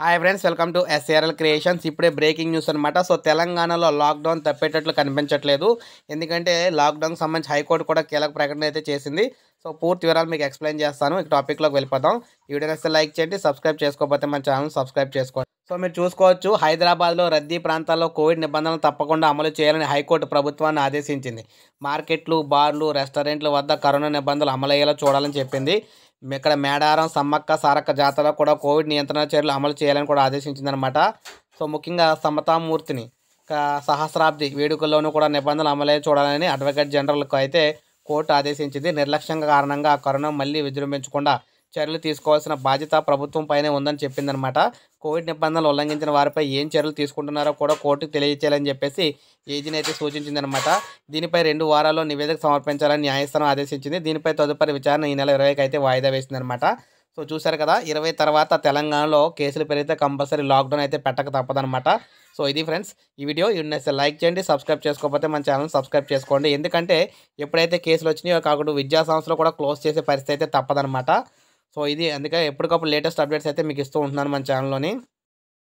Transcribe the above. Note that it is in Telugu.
hi friends welcome to SARL creations ఇప్పుడే బ్రేకింగ్ న్యూస్ అనమాట సో తెలంగాణలో లాక్డౌన్ తప్పేటట్లు కనిపించట్లేదు ఎందుకంటే లాక్డౌన్కి సంబంధించి హైకోర్టు కూడా కీలక ప్రకటన అయితే చేసింది సో పూర్తి వివరాలు మీకు ఎక్స్ప్లెయిన్ చేస్తాను ఈ టాపిక్లోకి వెళ్ళిపోతాం ఈ వీడియో నచ్చితే లైక్ చేయండి సబ్స్క్రైబ్ చేసుకోకపోతే మన ఛానల్ సబ్స్క్రైబ్ చేసుకోండి సో మీరు చూసుకోవచ్చు హైదరాబాద్లో రద్దీ ప్రాంతాల్లో కోవిడ్ నిబంధనలు తప్పకుండా అమలు చేయాలని హైకోర్టు ప్రభుత్వాన్ని ఆదేశించింది మార్కెట్లు బార్లు రెస్టారెంట్ల వద్ద కరోనా నిబంధనలు అమలయ్యేలా చూడాలని చెప్పింది ఇక్కడ మేడారం సమ్మక్క సారక్క జాతర కూడా కోవిడ్ నియంత్రణ చర్యలు అమలు చేయాలని కూడా ఆదేశించిందనమాట సో ముఖ్యంగా సమతామూర్తిని సహస్రాబ్ది వేడుకల్లోనూ కూడా నిబంధనలు అమలయ్యే చూడాలని అడ్వకేట్ జనరల్కు అయితే కోర్టు ఆదేశించింది నిర్లక్ష్యం కారణంగా ఆ కరోనా మళ్లీ విజృంభించకుండా చర్యలు తీసుకోవాల్సిన బాధ్యత ప్రభుత్వంపైనే ఉందని చెప్పిందనమాట కోవిడ్ నిబంధనలు ఉల్లంఘించిన వారిపై ఏం చర్యలు తీసుకుంటున్నారో కూడా కోర్టుకు తెలియచేయాలని చెప్పేసి ఏజీని అయితే సూచించిందనమాట దీనిపై రెండు వారాల్లో నివేదిక సమర్పించాలని న్యాయస్థానం ఆదేశించింది దీనిపై తదుపరి విచారణ ఈ నెల ఇరవైకి అయితే వాయిదా వేసిందనమాట సో చూశారు కదా ఇరవై తర్వాత తెలంగాణలో కేసులు పెరిగితే కంపల్సరీ లాక్డౌన్ అయితే పెట్టక తప్పదనమాట సో ఇది ఫ్రెండ్స్ ఈ వీడియో నచ్చితే లైక్ చేయండి సబ్స్క్రైబ్ చేసుకోకపోతే మన ఛానల్ సబ్స్క్రైబ్ చేసుకోండి ఎందుకంటే ఎప్పుడైతే కేసులు వచ్చినాయో కాకుండా విద్యా సంస్థలు కూడా క్లోజ్ చేసే పరిస్థితి అయితే తప్పదనమాట సో ఇది అందుకే ఎప్పటికప్పుడు లేటెస్ట్ అప్డేట్స్ అయితే మీకు ఇస్తూ ఉంటున్నాను మన ఛానల్లోని